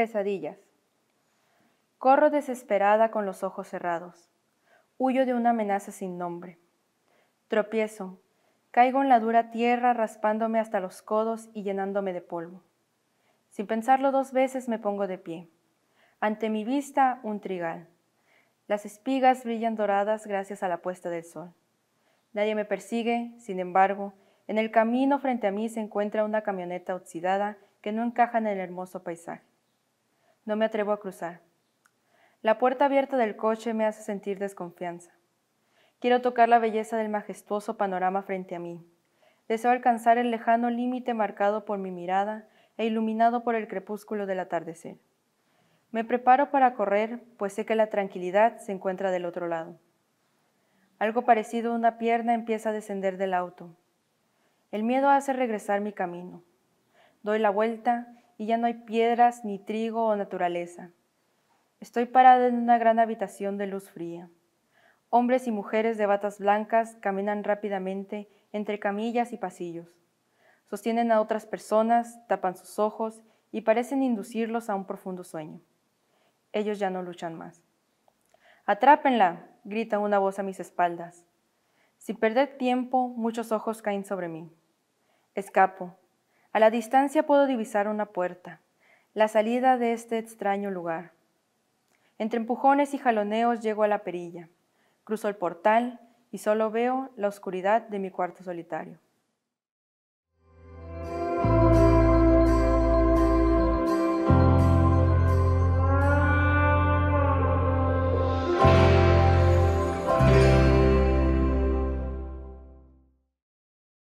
Pesadillas. Corro desesperada con los ojos cerrados. Huyo de una amenaza sin nombre. Tropiezo. Caigo en la dura tierra raspándome hasta los codos y llenándome de polvo. Sin pensarlo dos veces me pongo de pie. Ante mi vista un trigal. Las espigas brillan doradas gracias a la puesta del sol. Nadie me persigue, sin embargo, en el camino frente a mí se encuentra una camioneta oxidada que no encaja en el hermoso paisaje. No me atrevo a cruzar. La puerta abierta del coche me hace sentir desconfianza. Quiero tocar la belleza del majestuoso panorama frente a mí. Deseo alcanzar el lejano límite marcado por mi mirada e iluminado por el crepúsculo del atardecer. Me preparo para correr, pues sé que la tranquilidad se encuentra del otro lado. Algo parecido a una pierna empieza a descender del auto. El miedo hace regresar mi camino. Doy la vuelta y ya no hay piedras, ni trigo o naturaleza. Estoy parada en una gran habitación de luz fría. Hombres y mujeres de batas blancas caminan rápidamente entre camillas y pasillos. Sostienen a otras personas, tapan sus ojos y parecen inducirlos a un profundo sueño. Ellos ya no luchan más. ¡Atrápenla! grita una voz a mis espaldas. Sin perder tiempo, muchos ojos caen sobre mí. Escapo, a la distancia puedo divisar una puerta, la salida de este extraño lugar. Entre empujones y jaloneos llego a la perilla, cruzo el portal y solo veo la oscuridad de mi cuarto solitario.